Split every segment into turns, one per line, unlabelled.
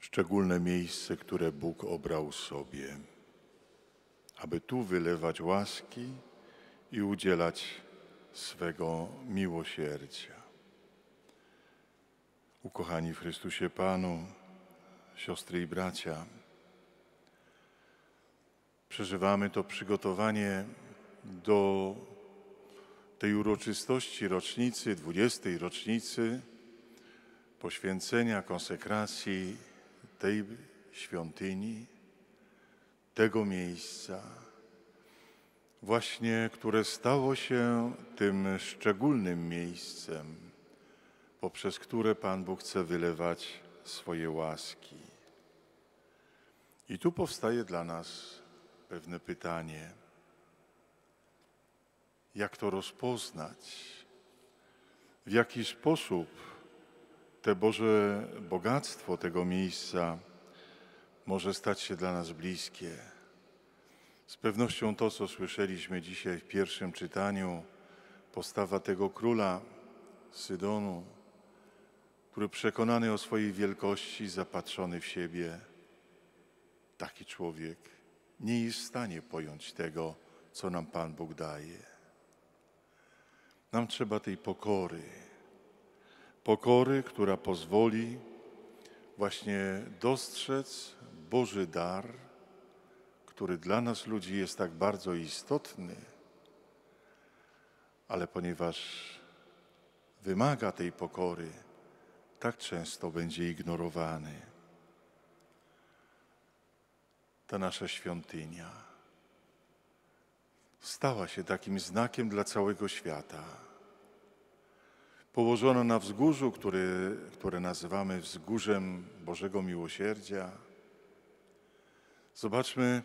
szczególne miejsce, które Bóg obrał sobie, aby tu wylewać łaski i udzielać swego miłosierdzia. Ukochani w Chrystusie Panu, siostry i bracia, przeżywamy to przygotowanie do tej uroczystości rocznicy, dwudziestej rocznicy poświęcenia, konsekracji tej świątyni, tego miejsca, właśnie które stało się tym szczególnym miejscem, poprzez które Pan Bóg chce wylewać swoje łaski. I tu powstaje dla nas pewne pytanie: jak to rozpoznać? W jaki sposób te Boże bogactwo tego miejsca może stać się dla nas bliskie. Z pewnością to, co słyszeliśmy dzisiaj w pierwszym czytaniu, postawa tego króla Sydonu, który przekonany o swojej wielkości, zapatrzony w siebie, taki człowiek nie jest w stanie pojąć tego, co nam Pan Bóg daje. Nam trzeba tej pokory Pokory, która pozwoli właśnie dostrzec Boży dar, który dla nas ludzi jest tak bardzo istotny, ale ponieważ wymaga tej pokory, tak często będzie ignorowany. Ta nasza świątynia stała się takim znakiem dla całego świata. Położono na wzgórzu, który, które nazywamy wzgórzem Bożego Miłosierdzia. Zobaczmy,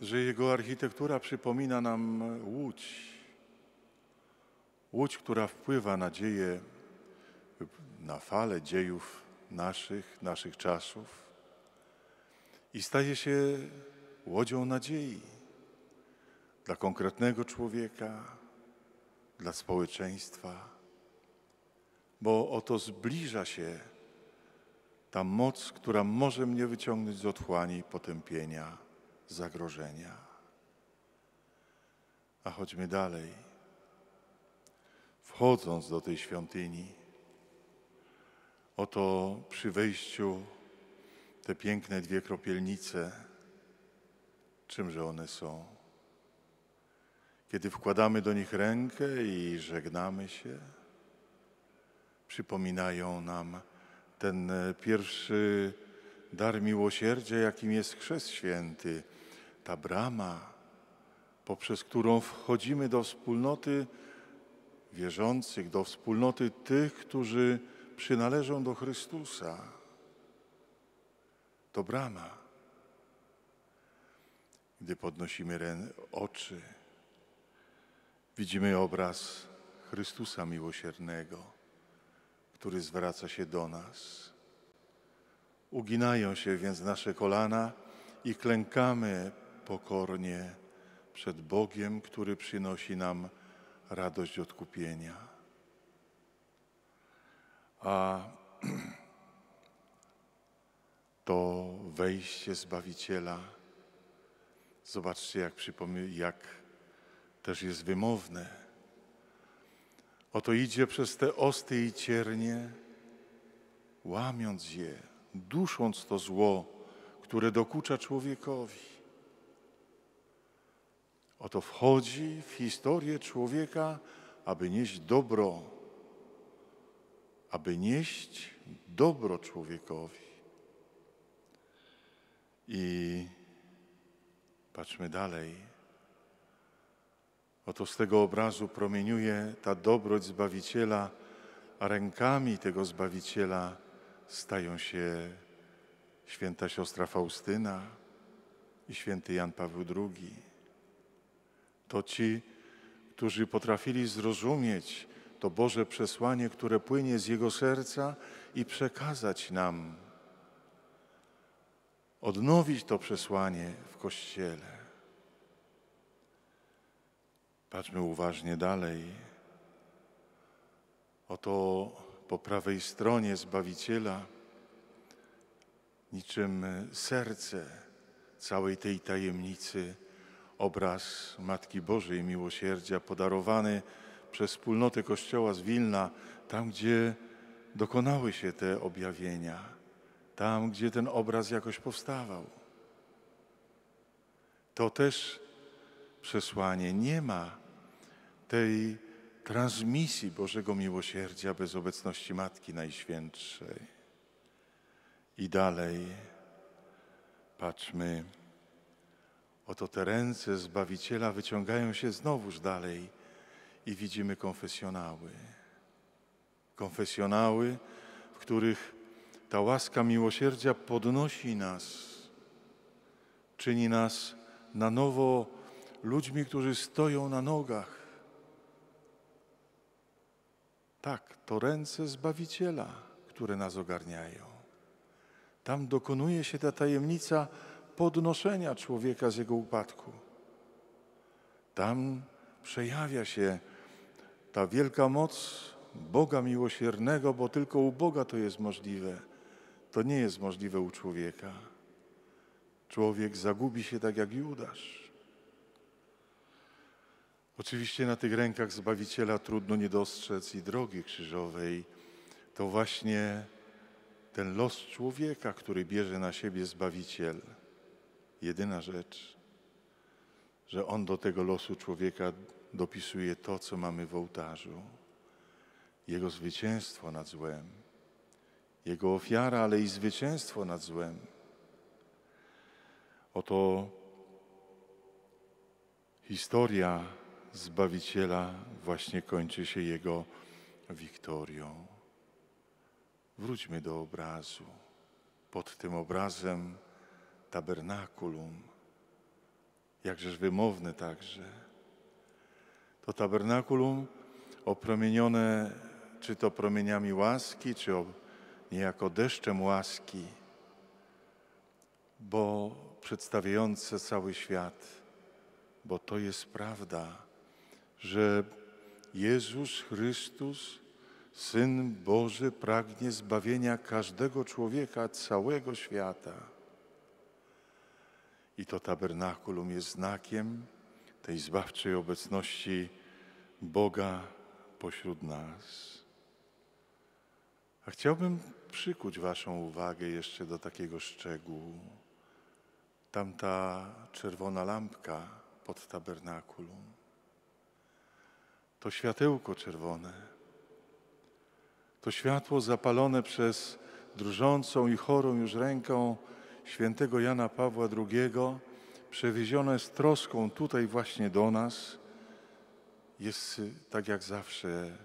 że jego architektura przypomina nam łódź. Łódź, która wpływa na dzieje, na fale dziejów naszych, naszych czasów i staje się łodzią nadziei dla konkretnego człowieka, dla społeczeństwa bo oto zbliża się ta moc, która może mnie wyciągnąć z otchłani potępienia, zagrożenia. A chodźmy dalej. Wchodząc do tej świątyni, oto przy wejściu te piękne dwie kropielnice, czymże one są? Kiedy wkładamy do nich rękę i żegnamy się, przypominają nam ten e, pierwszy dar miłosierdzia, jakim jest Chrzest Święty, ta brama, poprzez którą wchodzimy do wspólnoty wierzących, do wspólnoty tych, którzy przynależą do Chrystusa. To brama. Gdy podnosimy oczy, widzimy obraz Chrystusa miłosiernego który zwraca się do nas. Uginają się więc nasze kolana i klękamy pokornie przed Bogiem, który przynosi nam radość odkupienia. A to wejście Zbawiciela, zobaczcie, jak, jak też jest wymowne Oto idzie przez te osty i ciernie, łamiąc je, dusząc to zło, które dokucza człowiekowi. Oto wchodzi w historię człowieka, aby nieść dobro, aby nieść dobro człowiekowi. I patrzmy dalej. Oto z tego obrazu promieniuje ta dobroć Zbawiciela, a rękami tego Zbawiciela stają się święta siostra Faustyna i święty Jan Paweł II. To ci, którzy potrafili zrozumieć to Boże przesłanie, które płynie z Jego serca i przekazać nam, odnowić to przesłanie w Kościele. Patrzmy uważnie dalej. Oto po prawej stronie Zbawiciela, niczym serce całej tej tajemnicy, obraz Matki Bożej Miłosierdzia podarowany przez wspólnotę Kościoła z Wilna, tam gdzie dokonały się te objawienia, tam gdzie ten obraz jakoś powstawał. To też przesłanie nie ma tej transmisji Bożego miłosierdzia bez obecności Matki Najświętszej. I dalej patrzmy. Oto te ręce Zbawiciela wyciągają się znowuż dalej i widzimy konfesjonały. Konfesjonały, w których ta łaska miłosierdzia podnosi nas, czyni nas na nowo ludźmi, którzy stoją na nogach, tak, to ręce Zbawiciela, które nas ogarniają. Tam dokonuje się ta tajemnica podnoszenia człowieka z jego upadku. Tam przejawia się ta wielka moc Boga miłosiernego, bo tylko u Boga to jest możliwe. To nie jest możliwe u człowieka. Człowiek zagubi się tak jak Judasz. Oczywiście na tych rękach Zbawiciela trudno nie dostrzec i drogi krzyżowej. To właśnie ten los człowieka, który bierze na siebie Zbawiciel. Jedyna rzecz, że On do tego losu człowieka dopisuje to, co mamy w ołtarzu. Jego zwycięstwo nad złem, Jego ofiara, ale i zwycięstwo nad złem. Oto historia Zbawiciela właśnie kończy się Jego wiktorią. Wróćmy do obrazu. Pod tym obrazem tabernakulum, jakżeż wymowne także. To tabernakulum opromienione czy to promieniami łaski, czy niejako deszczem łaski, bo przedstawiające cały świat, bo to jest prawda że Jezus Chrystus, Syn Boży, pragnie zbawienia każdego człowieka, całego świata. I to tabernakulum jest znakiem tej zbawczej obecności Boga pośród nas. A chciałbym przykuć Waszą uwagę jeszcze do takiego szczegółu. Tamta czerwona lampka pod tabernakulum to światełko czerwone, to światło zapalone przez drżącą i chorą już ręką świętego Jana Pawła II, przewiezione z troską tutaj właśnie do nas, jest tak jak zawsze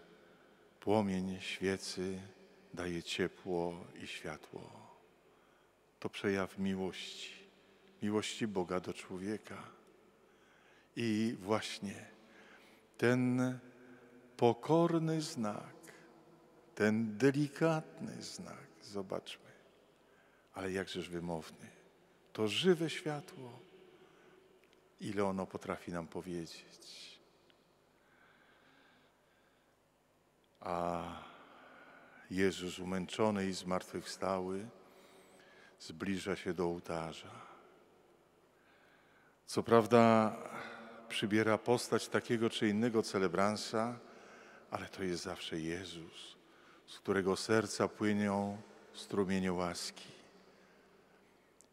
płomień świecy, daje ciepło i światło. To przejaw miłości, miłości Boga do człowieka. I właśnie ten pokorny znak, ten delikatny znak, zobaczmy, ale jakżeż wymowny. To żywe światło, ile ono potrafi nam powiedzieć. A Jezus umęczony i zmartwychwstały zbliża się do ołtarza. Co prawda przybiera postać takiego czy innego celebransa, ale to jest zawsze Jezus, z którego serca płyną strumienie łaski.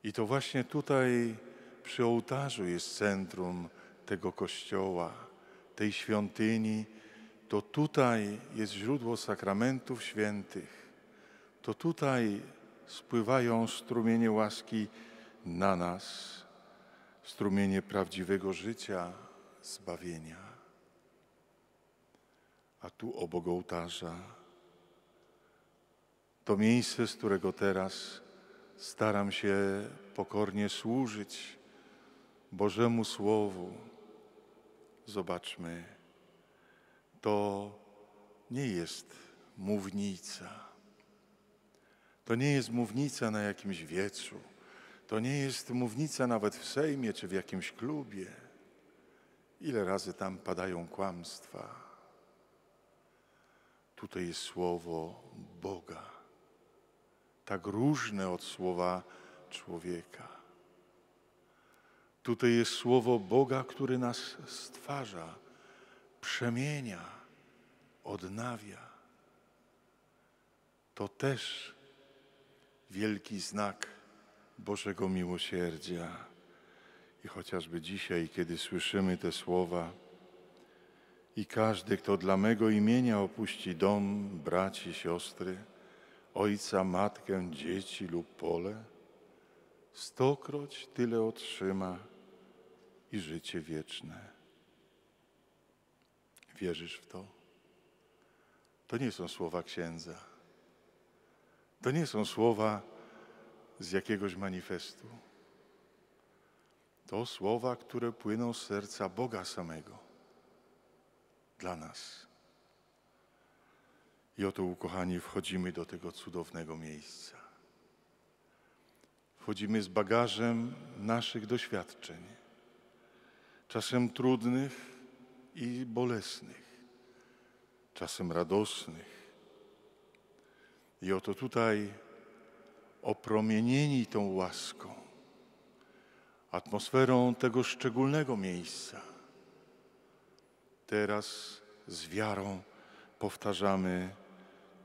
I to właśnie tutaj przy ołtarzu jest centrum tego kościoła, tej świątyni. To tutaj jest źródło sakramentów świętych. To tutaj spływają strumienie łaski na nas, strumienie prawdziwego życia, zbawienia a tu obok ołtarza. To miejsce, z którego teraz staram się pokornie służyć Bożemu Słowu. Zobaczmy, to nie jest mównica. To nie jest mównica na jakimś wiecu. To nie jest mównica nawet w Sejmie czy w jakimś klubie. Ile razy tam padają kłamstwa. Tutaj jest słowo Boga, tak różne od słowa człowieka. Tutaj jest słowo Boga, który nas stwarza, przemienia, odnawia. To też wielki znak Bożego miłosierdzia. I chociażby dzisiaj, kiedy słyszymy te słowa, i każdy, kto dla mego imienia opuści dom, braci, siostry, ojca, matkę, dzieci lub pole, stokroć tyle otrzyma i życie wieczne. Wierzysz w to? To nie są słowa księdza. To nie są słowa z jakiegoś manifestu. To słowa, które płyną z serca Boga samego dla nas. I oto, ukochani, wchodzimy do tego cudownego miejsca. Wchodzimy z bagażem naszych doświadczeń, czasem trudnych i bolesnych, czasem radosnych. I oto tutaj, opromienieni tą łaską, atmosferą tego szczególnego miejsca, Teraz z wiarą powtarzamy: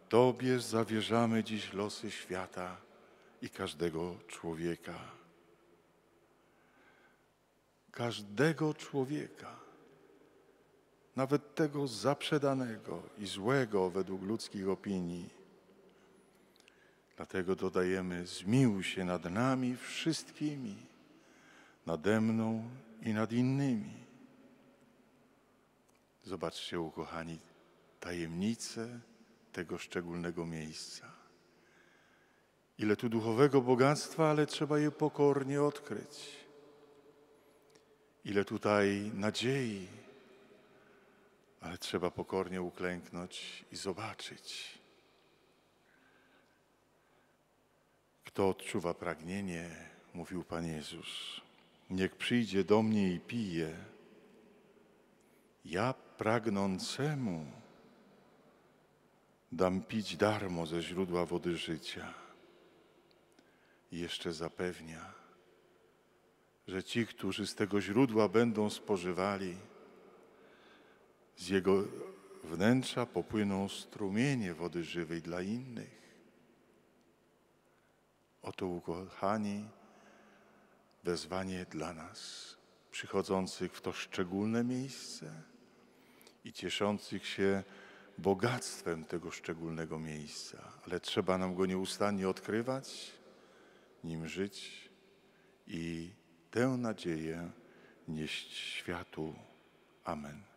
Tobie zawierzamy dziś losy świata i każdego człowieka. Każdego człowieka, nawet tego zaprzedanego i złego według ludzkich opinii. Dlatego dodajemy: Zmiłuj się nad nami wszystkimi, nade mną i nad innymi Zobaczcie, ukochani, tajemnicę tego szczególnego miejsca. Ile tu duchowego bogactwa, ale trzeba je pokornie odkryć. Ile tutaj nadziei, ale trzeba pokornie uklęknąć i zobaczyć. Kto odczuwa pragnienie, mówił Pan Jezus, niech przyjdzie do mnie i pije ja pragnącemu dam pić darmo ze źródła wody życia. I jeszcze zapewnia, że ci, którzy z tego źródła będą spożywali, z jego wnętrza popłyną strumienie wody żywej dla innych. Oto ukochani wezwanie dla nas, przychodzących w to szczególne miejsce i cieszących się bogactwem tego szczególnego miejsca, ale trzeba nam go nieustannie odkrywać, nim żyć i tę nadzieję nieść światu. Amen.